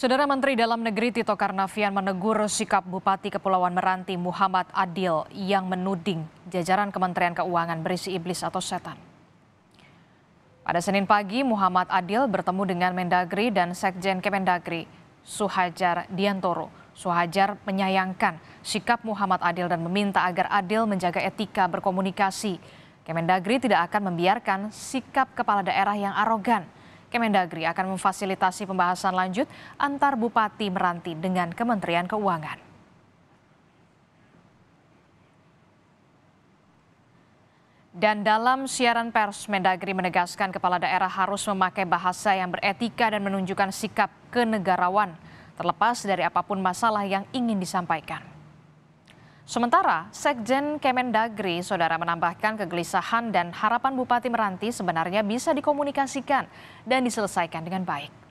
Saudara Menteri Dalam Negeri Tito Karnavian menegur sikap Bupati Kepulauan Meranti Muhammad Adil yang menuding jajaran Kementerian Keuangan berisi iblis atau setan. Pada Senin pagi, Muhammad Adil bertemu dengan Mendagri dan Sekjen Kemendagri, Suhajar Diantoro. Suhajar menyayangkan sikap Muhammad Adil dan meminta agar Adil menjaga etika berkomunikasi. Kemendagri tidak akan membiarkan sikap kepala daerah yang arogan Kemendagri akan memfasilitasi pembahasan lanjut antar Bupati Meranti dengan Kementerian Keuangan. Dan dalam siaran pers, Mendagri menegaskan kepala daerah harus memakai bahasa yang beretika dan menunjukkan sikap kenegarawan, terlepas dari apapun masalah yang ingin disampaikan. Sementara, Sekjen Kemendagri saudara menambahkan kegelisahan dan harapan Bupati Meranti sebenarnya bisa dikomunikasikan dan diselesaikan dengan baik.